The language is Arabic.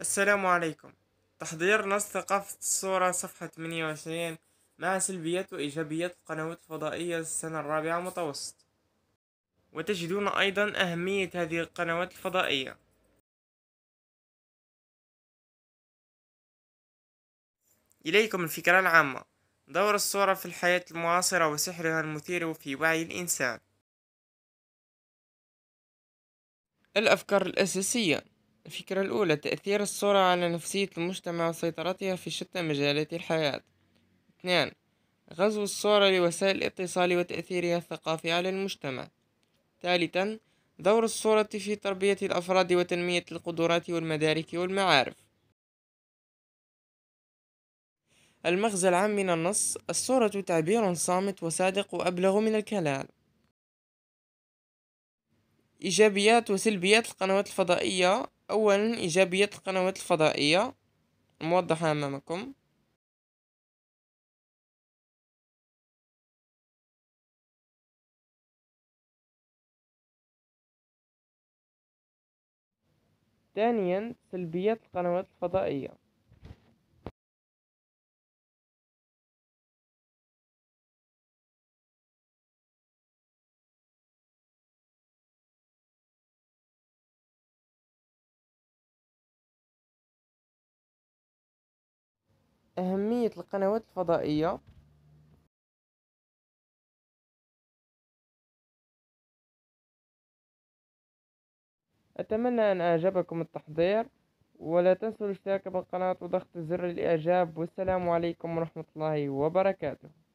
السلام عليكم تحضير نص ثقافة الصورة صفحة 28 مع سلبيات وإيجابيات القنوات الفضائية السنة الرابعة متوسط وتجدون أيضا أهمية هذه القنوات الفضائية إليكم الفكرة العامة دور الصورة في الحياة المعاصرة وسحرها المثير في وعي الإنسان الأفكار الأساسية الفكرة الأولى تأثير الصورة على نفسية المجتمع وسيطرتها في شتى مجالات الحياة اثنان غزو الصورة لوسائل الاتصال وتأثيرها الثقافي على المجتمع ثالثا دور الصورة في تربية الأفراد وتنمية القدرات والمدارك والمعارف المغزى العام من النص الصورة تعبير صامت وصادق وأبلغ من الكلام إيجابيات وسلبيات القنوات الفضائية أولا إيجابية القنوات الفضائية الموضحة أمامكم ثانيا سلبيات القنوات الفضائية أهمية القنوات الفضائية أتمنى أن أعجبكم التحضير ولا تنسوا الاشتراك بالقناة وضغط زر الإعجاب والسلام عليكم ورحمة الله وبركاته